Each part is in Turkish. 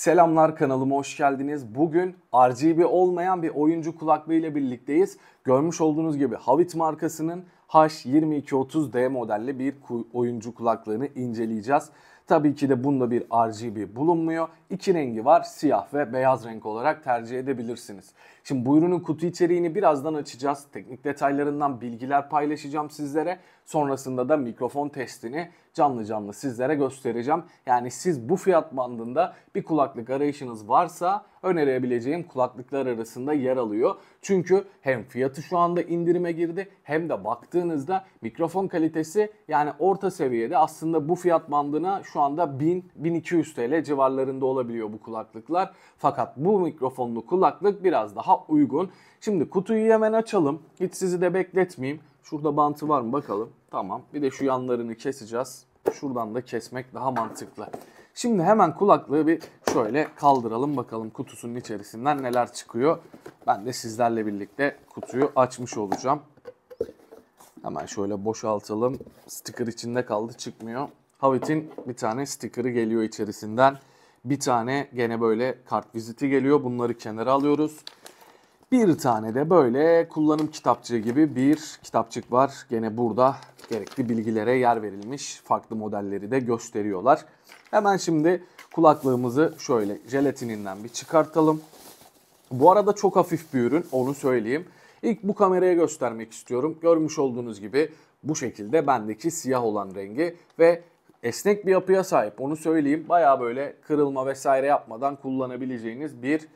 Selamlar kanalıma hoş geldiniz. Bugün RGB olmayan bir oyuncu kulaklığıyla birlikteyiz. Görmüş olduğunuz gibi Havit markasının H2230D modelli bir oyuncu kulaklığını inceleyeceğiz. Tabii ki de bunda bir RGB bulunmuyor. İki rengi var siyah ve beyaz renk olarak tercih edebilirsiniz. Şimdi bu ürünün kutu içeriğini birazdan açacağız. Teknik detaylarından bilgiler paylaşacağım sizlere. Sonrasında da mikrofon testini canlı canlı sizlere göstereceğim. Yani siz bu fiyat bandında bir kulaklık arayışınız varsa önerebileceğim kulaklıklar arasında yer alıyor. Çünkü hem fiyatı şu anda indirime girdi hem de baktığınızda mikrofon kalitesi yani orta seviyede aslında bu fiyat bandına şu anda 1000-1200 TL civarlarında olabiliyor bu kulaklıklar. Fakat bu mikrofonlu kulaklık biraz daha uygun. Şimdi kutuyu hemen açalım. Hiç sizi de bekletmeyeyim. Şurada bantı var mı bakalım. Tamam. Bir de şu yanlarını keseceğiz. Şuradan da kesmek daha mantıklı. Şimdi hemen kulaklığı bir şöyle kaldıralım bakalım kutusunun içerisinden neler çıkıyor. Ben de sizlerle birlikte kutuyu açmış olacağım. Hemen şöyle boşaltalım. Sticker içinde kaldı çıkmıyor. Havit'in bir tane sticker'ı geliyor içerisinden. Bir tane gene böyle kart viziti geliyor. Bunları kenara alıyoruz. Bir tane de böyle kullanım kitapçığı gibi bir kitapçık var. Gene burada gerekli bilgilere yer verilmiş. Farklı modelleri de gösteriyorlar. Hemen şimdi kulaklığımızı şöyle jelatininden bir çıkartalım. Bu arada çok hafif bir ürün onu söyleyeyim. İlk bu kameraya göstermek istiyorum. Görmüş olduğunuz gibi bu şekilde bendeki siyah olan rengi ve esnek bir yapıya sahip onu söyleyeyim. Baya böyle kırılma vesaire yapmadan kullanabileceğiniz bir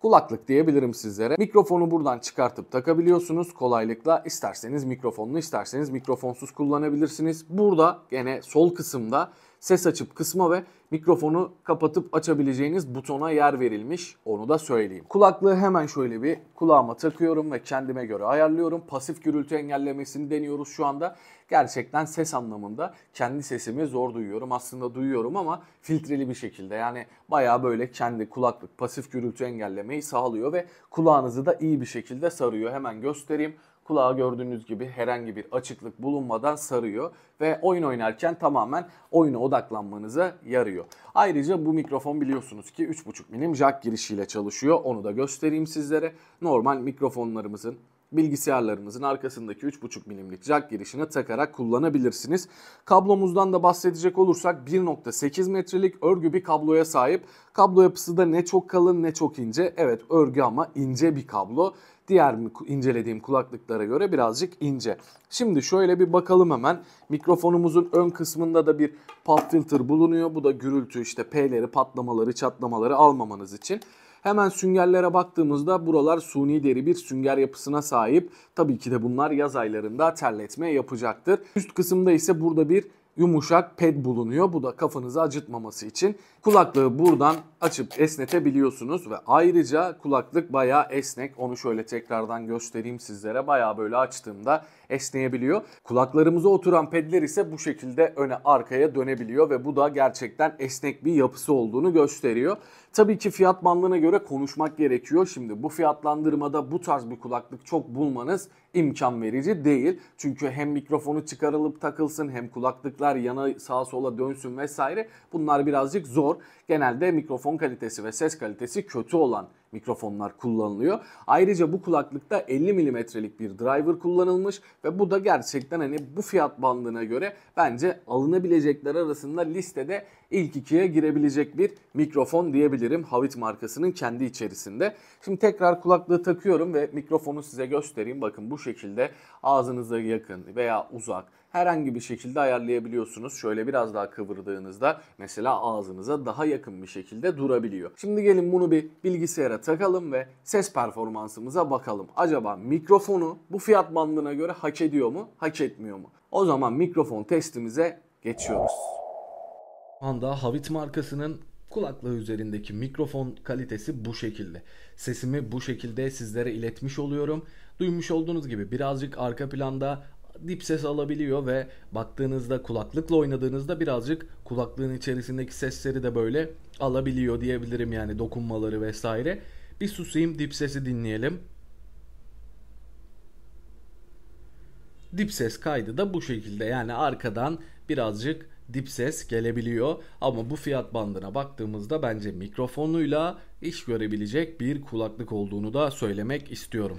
kulaklık diyebilirim sizlere. Mikrofonu buradan çıkartıp takabiliyorsunuz kolaylıkla. İsterseniz mikrofonlu isterseniz mikrofonsuz kullanabilirsiniz. Burada gene sol kısımda ses açıp kısma ve mikrofonu kapatıp açabileceğiniz butona yer verilmiş. Onu da söyleyeyim. Kulaklığı hemen şöyle bir kulağıma takıyorum ve kendime göre ayarlıyorum. Pasif gürültü engellemesini deniyoruz şu anda. Gerçekten ses anlamında kendi sesimi zor duyuyorum. Aslında duyuyorum ama filtreli bir şekilde. Yani baya böyle kendi kulaklık pasif gürültü engellemeyi sağlıyor ve kulağınızı da iyi bir şekilde sarıyor. Hemen göstereyim. Kulağa gördüğünüz gibi herhangi bir açıklık bulunmadan sarıyor ve oyun oynarken tamamen oyuna odaklanmanıza yarıyor. Ayrıca bu mikrofon biliyorsunuz ki 3.5 milim jack girişiyle çalışıyor. Onu da göstereyim sizlere. Normal mikrofonlarımızın bilgisayarlarınızın arkasındaki 3.5 milimlik jack girişine takarak kullanabilirsiniz. Kablomuzdan da bahsedecek olursak 1.8 metrelik örgü bir kabloya sahip. Kablo yapısı da ne çok kalın ne çok ince. Evet örgü ama ince bir kablo. Diğer incelediğim kulaklıklara göre birazcık ince. Şimdi şöyle bir bakalım hemen. Mikrofonumuzun ön kısmında da bir pop filter bulunuyor. Bu da gürültü işte P'leri, patlamaları, çatlamaları almamanız için. Hemen süngerlere baktığımızda buralar suni deri bir sünger yapısına sahip. Tabii ki de bunlar yaz aylarında terletme yapacaktır. Üst kısımda ise burada bir yumuşak ped bulunuyor. Bu da kafanızı acıtmaması için. Kulaklığı buradan açıp esnetebiliyorsunuz ve ayrıca kulaklık bayağı esnek. Onu şöyle tekrardan göstereyim sizlere. Bayağı böyle açtığımda esneyebiliyor. Kulaklarımıza oturan pedler ise bu şekilde öne arkaya dönebiliyor ve bu da gerçekten esnek bir yapısı olduğunu gösteriyor. Tabii ki fiyat bandına göre konuşmak gerekiyor. Şimdi bu fiyatlandırmada bu tarz bir kulaklık çok bulmanız imkan verici değil. Çünkü hem mikrofonu çıkarılıp takılsın hem kulaklıklar yana sağa sola dönsün vesaire. Bunlar birazcık zor. Genelde mikrofon kalitesi ve ses kalitesi kötü olan mikrofonlar kullanılıyor. Ayrıca bu kulaklıkta 50 milimetrelik bir driver kullanılmış ve bu da gerçekten hani bu fiyat bandına göre bence alınabilecekler arasında listede ilk ikiye girebilecek bir mikrofon diyebilirim Havit markasının kendi içerisinde. Şimdi tekrar kulaklığı takıyorum ve mikrofonu size göstereyim. Bakın bu şekilde ağzınıza yakın veya uzak herhangi bir şekilde ayarlayabiliyorsunuz. Şöyle biraz daha kıvırdığınızda mesela ağzınıza daha yakın bir şekilde durabiliyor. Şimdi gelin bunu bir bilgisayara takalım ve ses performansımıza bakalım. Acaba mikrofonu bu fiyat bandına göre hak ediyor mu, hak etmiyor mu? O zaman mikrofon testimize geçiyoruz. Şu anda Havit markasının kulaklığı üzerindeki mikrofon kalitesi bu şekilde. Sesimi bu şekilde sizlere iletmiş oluyorum. Duymuş olduğunuz gibi birazcık arka planda dip ses alabiliyor ve baktığınızda kulaklıkla oynadığınızda birazcık kulaklığın içerisindeki sesleri de böyle alabiliyor diyebilirim yani dokunmaları vesaire. Bir susayım dip sesi dinleyelim. Dip ses kaydı da bu şekilde yani arkadan birazcık dip ses gelebiliyor ama bu fiyat bandına baktığımızda bence mikrofonuyla iş görebilecek bir kulaklık olduğunu da söylemek istiyorum.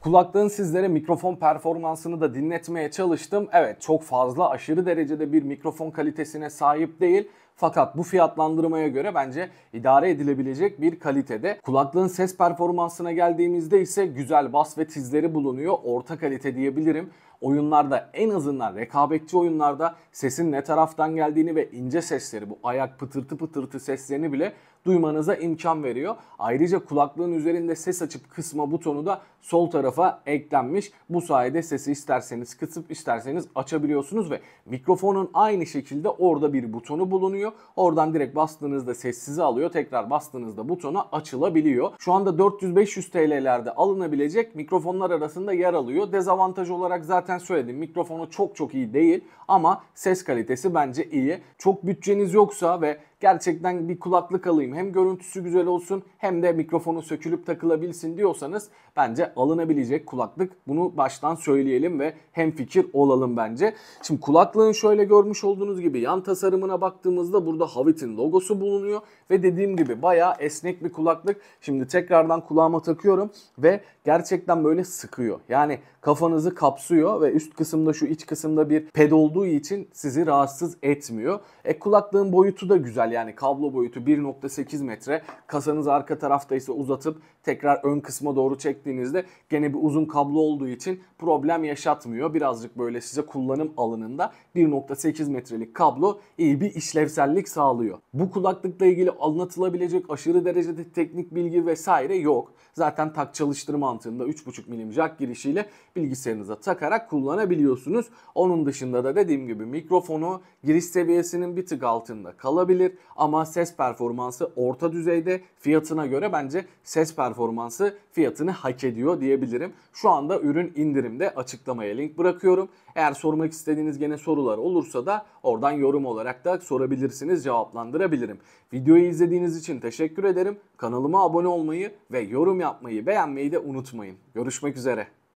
Kulaklığın sizlere mikrofon performansını da dinletmeye çalıştım. Evet çok fazla aşırı derecede bir mikrofon kalitesine sahip değil. Fakat bu fiyatlandırmaya göre bence idare edilebilecek bir kalitede. Kulaklığın ses performansına geldiğimizde ise güzel bas ve tizleri bulunuyor. Orta kalite diyebilirim. Oyunlarda en azından rekabetçi oyunlarda sesin ne taraftan geldiğini ve ince sesleri bu ayak pıtırtı pıtırtı seslerini bile duymanıza imkan veriyor. Ayrıca kulaklığın üzerinde ses açıp kısma butonu da sol tarafa eklenmiş. Bu sayede sesi isterseniz kısıp isterseniz açabiliyorsunuz ve mikrofonun aynı şekilde orada bir butonu bulunuyor. Oradan direkt bastığınızda ses sizi alıyor. Tekrar bastığınızda butona açılabiliyor. Şu anda 400-500 TL'lerde alınabilecek mikrofonlar arasında yer alıyor. Dezavantaj olarak zaten söyledim. Mikrofonu çok çok iyi değil ama ses kalitesi bence iyi. Çok bütçeniz yoksa ve gerçekten bir kulaklık alayım hem görüntüsü güzel olsun hem de mikrofonu sökülüp takılabilsin diyorsanız bence alınabilecek kulaklık. Bunu baştan söyleyelim ve hem fikir olalım bence. Şimdi kulaklığın şöyle görmüş olduğunuz gibi yan tasarımına baktığımızda burada Havit'in logosu bulunuyor ve dediğim gibi bayağı esnek bir kulaklık. Şimdi tekrardan kulağıma takıyorum ve gerçekten böyle sıkıyor. Yani kafanızı kapsıyor ve üst kısımda şu iç kısımda bir ped olduğu için sizi rahatsız etmiyor. E kulaklığın boyutu da güzel yani kablo boyutu 1.8 metre. Kasanız arka tarafta ise uzatıp tekrar ön kısma doğru çektiğinizde gene bir uzun kablo olduğu için problem yaşatmıyor. Birazcık böyle size kullanım alanında 1.8 metrelik kablo iyi bir işlevsellik sağlıyor. Bu kulaklıkla ilgili anlatılabilecek aşırı derecede teknik bilgi vesaire yok. Zaten tak çalıştır mantığında 3.5 milim jack girişiyle bilgisayarınıza takarak kullanabiliyorsunuz. Onun dışında da dediğim gibi mikrofonu giriş seviyesinin bir tık altında kalabilir ama ses performansı orta düzeyde fiyatına göre bence ses performansı fiyatını hak ediyor diyebilirim. Şu anda ürün indirimde açıklamaya link bırakıyorum. Eğer sormak istediğiniz gene sorular olursa da oradan yorum olarak da sorabilirsiniz cevaplandırabilirim. Videoyu izlediğiniz için teşekkür ederim. Kanalıma abone olmayı ve yorum yapmayı beğenmeyi de unutmayın. Görüşmek üzere.